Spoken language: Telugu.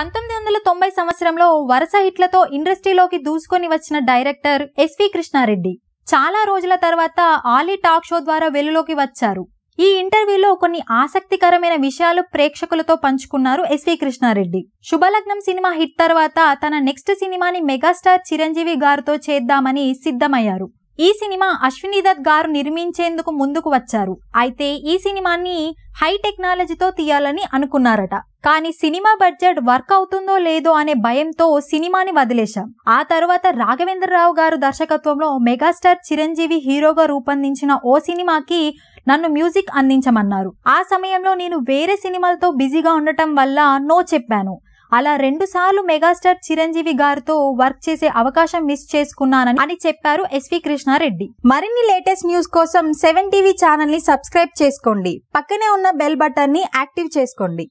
పంతొమ్మిది వందల తొంభై సంవత్సరంలో వరుస హిట్లతో ఇండస్ట్రీలోకి దూసుకొని వచ్చిన డైరెక్టర్ ఎస్వి కృష్ణారెడ్డి చాలా రోజుల తర్వాత ఆలీ టాక్ షో ద్వారా వెలులోకి వచ్చారు ఈ ఇంటర్వ్యూలో కొన్ని ఆసక్తికరమైన విషయాలు ప్రేక్షకులతో పంచుకున్నారు SV Krishna Reddy Subhalagnam cinema hit తర్వాత తన నెక్స్ట్ సినిమాని మెగాస్టార్ చిరంజీవి గారితో చేద్దామని సిద్ధమయ్యారు ఈ సినిమా అశ్విని దత్ గారు నిర్మించేందుకు ముందుకు వచ్చారు అయితే ఈ సినిమాని హై టెక్నాలజీతో తీయాలని అనుకున్నారట కానీ సినిమా బడ్జెట్ వర్క్ అవుతుందో లేదో అనే భయంతో సినిమాని వదిలేశాం ఆ తర్వాత రాఘవేంద్రరావు గారు దర్శకత్వంలో మెగాస్టార్ చిరంజీవి హీరోగా రూపొందించిన ఓ సినిమాకి నన్ను మ్యూజిక్ అందించమన్నారు ఆ సమయంలో నేను వేరే సినిమాలతో బిజీగా ఉండటం వల్ల నో చెప్పాను అలా రెండుసార్లు మెగాస్టార్ చిరంజీవి గారితో వర్క్ చేసే అవకాశం మిస్ చేసుకున్నానని అని చెప్పారు ఎస్వి కృష్ణారెడ్డి మరిన్ని లేటెస్ట్ న్యూస్ కోసం సెవెన్ టీవీ ఛానల్ ని సబ్స్క్రైబ్ చేసుకోండి పక్కనే ఉన్న బెల్ బటన్ ని యాక్టివ్ చేసుకోండి